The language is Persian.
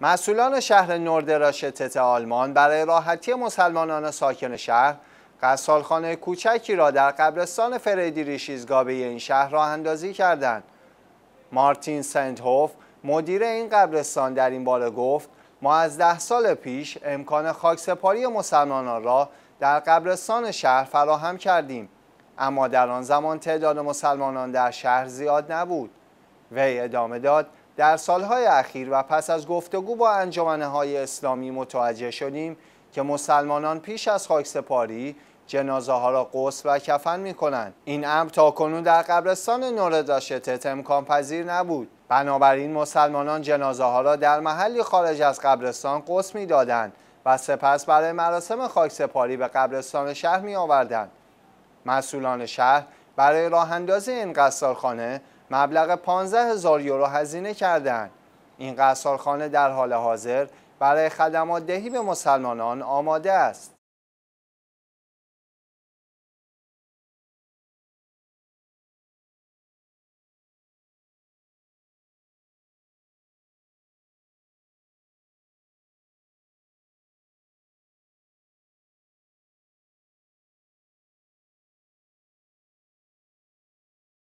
مسئولان شهر نوردراشتت آلمان برای راحتی مسلمانان ساکن شهر قصالخانه کوچکی را در قبرستان فریدی این شهر راه اندازی کردند. مارتین هوف، مدیر این قبرستان در این باره گفت ما از ده سال پیش امکان خاکسپاری مسلمانان را در قبرستان شهر فراهم کردیم اما در آن زمان تعداد مسلمانان در شهر زیاد نبود وی ادامه داد در سالهای اخیر و پس از گفتگو با انجامنه های اسلامی متوجه شدیم که مسلمانان پیش از خاک سپاری جنازه ها را قص و کفن می کنند. این امر تا کنون در قبرستان نورداشتت امکان پذیر نبود. بنابراین مسلمانان جنازه ها را در محلی خارج از قبرستان قص می دادند و سپس برای مراسم خاک سپاری به قبرستان شهر می آوردن. مسئولان شهر برای راه این قصارخانه مبلغ 15 هزار یورو هزینه کردند. این قصارخانه در حال حاضر برای خدمات دهی به مسلمانان آماده است.